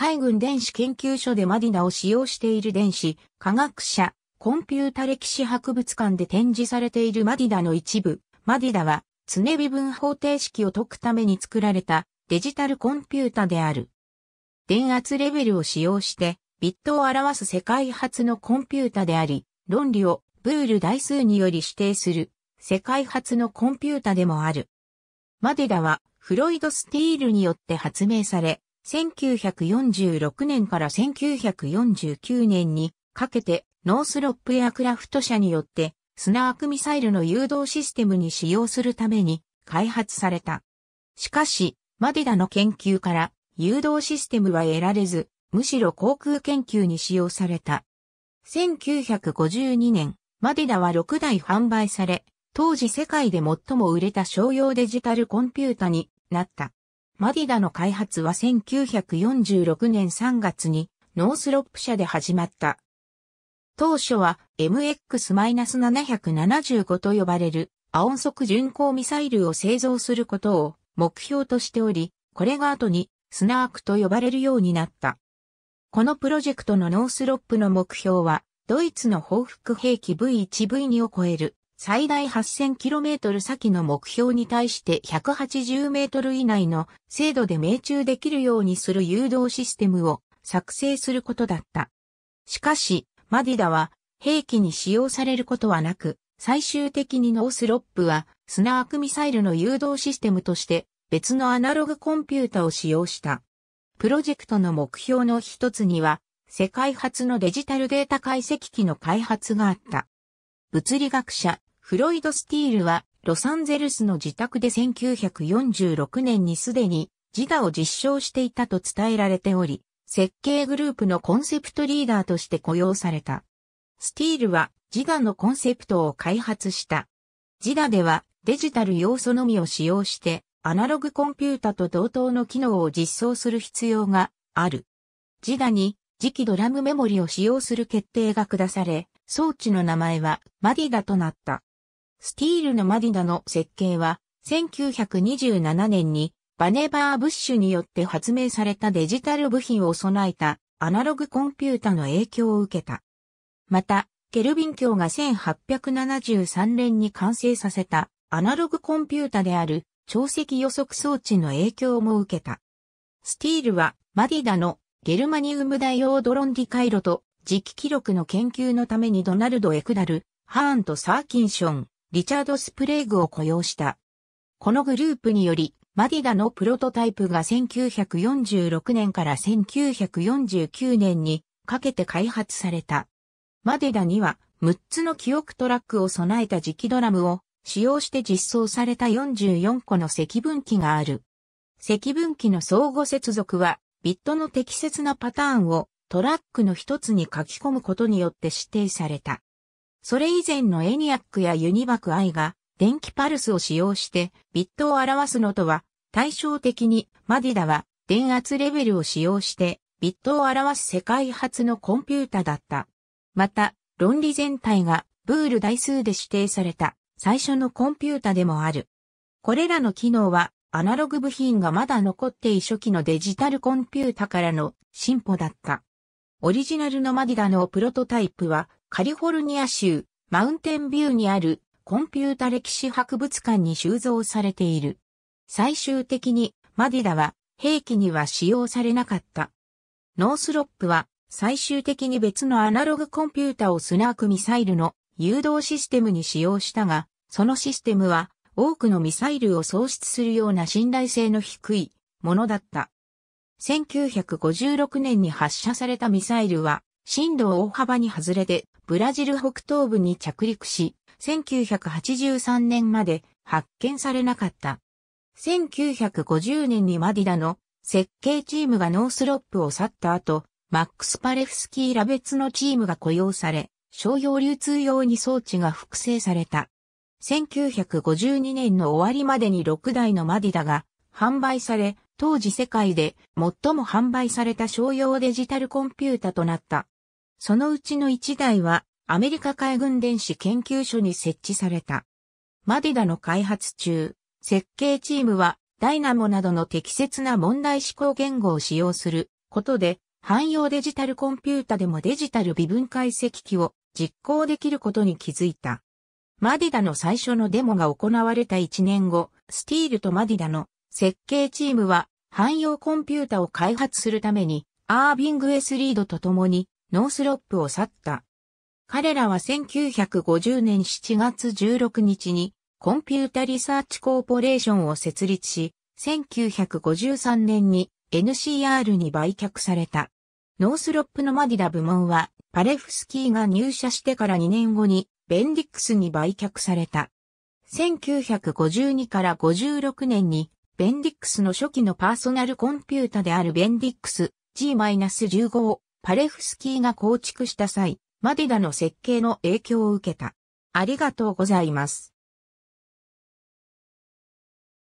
海軍電子研究所でマディナを使用している電子、科学者、コンピュータ歴史博物館で展示されているマディダの一部。マディダは、常微分方程式を解くために作られたデジタルコンピュータである。電圧レベルを使用して、ビットを表す世界初のコンピュータであり、論理をブール代数により指定する世界初のコンピュータでもある。マディダはフロイド・スティールによって発明され、1946年から1949年にかけてノースロップエアクラフト社によってスナークミサイルの誘導システムに使用するために開発された。しかし、マディダの研究から誘導システムは得られず、むしろ航空研究に使用された。1952年、マディダは6台販売され、当時世界で最も売れた商用デジタルコンピュータになった。マディダの開発は1946年3月にノースロップ社で始まった。当初は MX-775 と呼ばれるア音速巡航ミサイルを製造することを目標としており、これが後にスナークと呼ばれるようになった。このプロジェクトのノースロップの目標は、ドイツの報復兵器 V1V2 を超える最大 8000km 先の目標に対して 180m 以内の精度で命中できるようにする誘導システムを作成することだった。しかし、マディダは兵器に使用されることはなく、最終的にノースロップはスナークミサイルの誘導システムとして別のアナログコンピュータを使用した。プロジェクトの目標の一つには、世界初のデジタルデータ解析機の開発があった。物理学者、フロイド・スティールは、ロサンゼルスの自宅で1946年にすでに、自他を実証していたと伝えられており、設計グループのコンセプトリーダーとして雇用された。スティールは、自我のコンセプトを開発した。自我では、デジタル要素のみを使用して、アナログコンピュータと同等の機能を実装する必要がある。自打に磁気ドラムメモリを使用する決定が下され、装置の名前はマディダとなった。スティールのマディナの設計は、1927年にバネバー・ブッシュによって発明されたデジタル部品を備えたアナログコンピュータの影響を受けた。また、ケルビン教が1873年に完成させたアナログコンピュータである潮汐予測装置の影響も受けた。スティールはマディダのゲルマニウム大用ドロンディ回路と磁気記録の研究のためにドナルド・エクダル、ハーンとサーキンション、リチャード・スプレーグを雇用した。このグループにより、マディダのプロトタイプが1946年から1949年にかけて開発された。マディダには6つの記憶トラックを備えた磁気ドラムを使用して実装された44個の積分器がある。積分器の相互接続はビットの適切なパターンをトラックの一つに書き込むことによって指定された。それ以前のエニアックやユニバク I が電気パルスを使用してビットを表すのとは対照的にマディダは電圧レベルを使用してビットを表す世界初のコンピュータだった。また、論理全体がブール台数で指定された最初のコンピュータでもある。これらの機能はアナログ部品がまだ残ってい初期のデジタルコンピュータからの進歩だった。オリジナルのマディダのプロトタイプはカリフォルニア州マウンテンビューにあるコンピュータ歴史博物館に収蔵されている。最終的にマディダは兵器には使用されなかった。ノースロップは最終的に別のアナログコンピュータをスナークミサイルの誘導システムに使用したが、そのシステムは多くのミサイルを喪失するような信頼性の低いものだった。1956年に発射されたミサイルは震度を大幅に外れて、ブラジル北東部に着陸し、1983年まで発見されなかった。1950年にマディダの設計チームがノースロップを去った後、マックス・パレフスキーら別のチームが雇用され、商用流通用に装置が複製された。1952年の終わりまでに6台のマディダが販売され、当時世界で最も販売された商用デジタルコンピュータとなった。そのうちの1台はアメリカ海軍電子研究所に設置された。マディダの開発中、設計チームはダイナモなどの適切な問題思考言語を使用することで、汎用デジタルコンピュータでもデジタル微分解析機を実行できることに気づいた。マディダの最初のデモが行われた1年後、スティールとマディダの設計チームは汎用コンピュータを開発するためにアービング・エス・リードと共にノースロップを去った。彼らは1950年7月16日にコンピュータリサーチコーポレーションを設立し、1953年に NCR に売却された。ノースロップのマディラ部門はパレフスキーが入社してから2年後にベンディックスに売却された。1952から56年にベンディックスの初期のパーソナルコンピュータであるベンディックス G-15 をパレフスキーが構築した際、マディダの設計の影響を受けた。ありがとうございます。